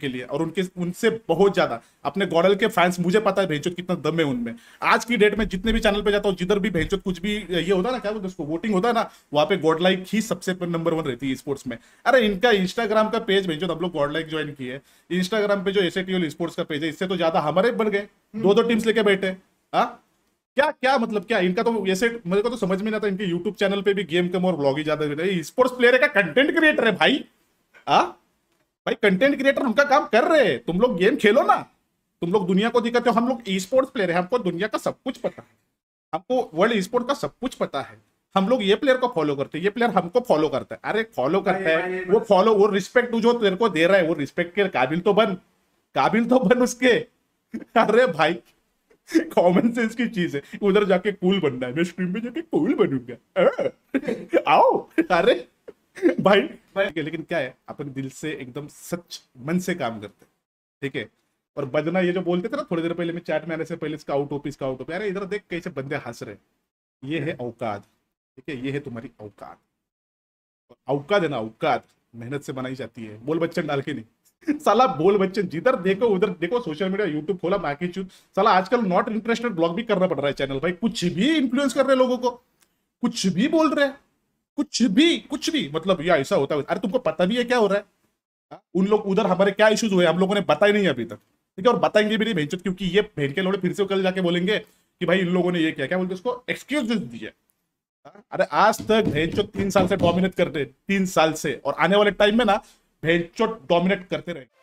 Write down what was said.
के लिए और उनके उनसे बहुत ज्यादा अपने गॉडल के फैंस मुझे पता है भेंचोत कितना दम है उनमें आज की डेट में जितने भी चैनल पे जाता हूँ जिधर भी भेंचोत कुछ भी ये होता ना क्या बोलते उसको वोटिंग होता है ना वहाँ पे गॉडलाइक ही सबसे नंबर वन रहती है स्पोर्ट्स में अरे इनका इंस्टाग्राम का पेज भेंचोत हम लोग गॉडलाइक ज्वाइन किए इंस्टाग्राम पे जो एस स्पोर्ट्स का पेज है इससे तो ज्यादा हमारे बन गए दो दो टीम्स लेके बैठे हाँ क्या क्या मतलब क्या इनका तो ऐसे मेरे को तो समझ में नहीं आता इनके यूट्यूब चैनल पे भी गेम कम और ब्लॉग ही ज्यादा स्पोर्ट्स प्लेयर का कंटेंट क्रिएटर है भाई हाँ भाई कंटेंट क्रिएटर उनका काम कर रहे हैं तुम लोग गेम खेलो ना तुम लोग दुनिया को दिखाते हो हम लोग ई स्पोर्ट्स प्लेयर है हमको दुनिया का सब कुछ पता है हमको वर्ल्ड ई स्पोर्ट का सब कुछ पता है हम लोग ये प्लेयर को फॉलो करते हैं ये प्लेयर हमको फॉलो करता है अरे फॉलो करता है वो फॉलो वो रिस्पेक्ट जो तेरे को दे रहा है वो रिस्पेक्ट के काबिल तो बन काबिल तो बन उसके अरे भाई कॉमन सेंस की चीज है उधर जाके कूल बनना है मैं स्ट्रीम में जाके कूल बनूंगा आओ अरे भाई भाई लेकिन क्या है अपन दिल से एकदम सच मन से काम करते हैं ठीक है और बजना ये जो बोलते थे ना थोड़ी देर पहले मैं चैट में आने से पहले ऑफ इसका आउट ऑफ अरे इधर देख कैसे बंदे हंस रहे ये है औकात ठीक है ये है तुम्हारी औकात औकात है ना औकात मेहनत से बनाई जाती है बोल बच्चन डाल के नहीं साला बोल बच्चन जिधर देखो उधर देखो सोशल मीडिया यूट्यूब खोला बाकी चूज साला आजकल नॉट इंटरेस्टेड ब्लॉग भी करना पड़ रहा है चैनल भाई कुछ भी इन्फ्लुएंस कर रहे लोगों को कुछ भी बोल रहे हैं कुछ भी कुछ भी मतलब या ऐसा होता है अरे तुमको पता भी है क्या हो रहा है उन लोग उधर हमारे क्या इश्यूज हुए हम लोगों ने बताया नहीं अभी तक ठीक है और बताएंगे भी नहीं भेज क्योंकि ये भेज के लोड़े फिर से कल जाके बोलेंगे कि भाई इन लोगों ने ये किया क्या बोलते उसको एक्सक्यूज दिया अरे आज तक भेंचोट तीन साल से डोमिनेट करते तीन साल से और आने वाले टाइम में ना भेंचोट डोमिनेट करते रहे